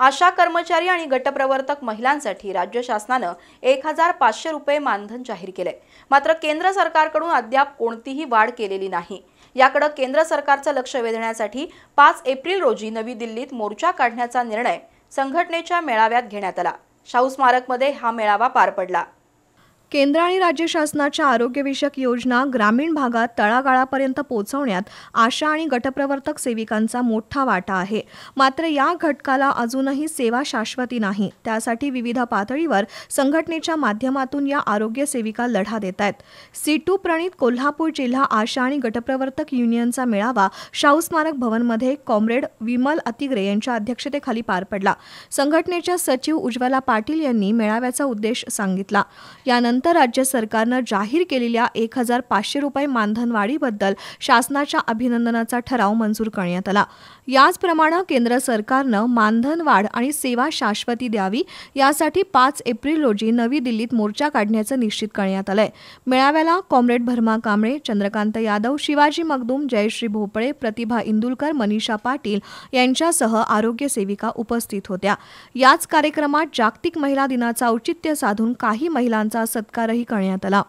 आशा कर्मचारी आणि गटप्रवर्तक महिलांसाठी राज्य शासनानं एक हजार पाचशे रुपये मानधन जाहीर केले मात्र केंद्र सरकारकडून अद्याप कोणतीही वाढ केलेली नाही याकडे केंद्र सरकारचं लक्ष वेधण्यासाठी पाच एप्रिल रोजी नवी दिल्लीत मोर्चा काढण्याचा निर्णय संघटनेच्या मेळाव्यात घेण्यात आला शाहू स्मारकमध्ये हा मेळावा पार पडला केंद्र आणि राज्य शासनाच्या आरोग्यविषयक योजना ग्रामीण भागात तळागाळापर्यंत पोहोचवण्यात आशा आणि गटप्रवर्तक सेविकांचा मोठा वाटा आहे मात्र या घटकाला अजूनही सेवा शाश्वती नाही त्यासाठी विविध पातळीवर संघटनेच्या माध्यमातून या आरोग्य सेविका लढा देत आहेत सीटू प्रणित कोल्हापूर जिल्हा आशा आणि गटप्रवर्तक युनियनचा मेळावा शाहू स्मारक भवनमध्ये कॉम्रेड विमल अतिग्रे यांच्या अध्यक्षतेखाली पार पडला संघटनेच्या सचिव उज्ज्वला पाटील यांनी मेळाव्याचा उद्देश सांगितला यानंतर नंतर राज्य सरकारनं जाहीर केलेल्या एक हजार पाचशे रुपये मानधनवाढीबद्दल शासनाच्या अभिनंदनाचा ठराव मंजूर करण्यात आला याचप्रमाणे केंद्र सरकारनं मानधनवाढ आणि सेवा शाश्वती द्यावी यासाठी पाच एप्रिल रोजी नवी दिल्लीत मोर्चा काढण्याचं निश्चित करण्यात आलंय मेळाव्याला कॉम्रेड भरमा कांबळे चंद्रकांत यादव शिवाजी मगदूम जयश्री भोपळे प्रतिभा इंदुलकर मनीषा पाटील यांच्यासह आरोग्य सेविका उपस्थित होत्या याच कार्यक्रमात जागतिक महिला दिनाचा औचित्य साधून काही महिलांचा सत्कारही करण्यात आला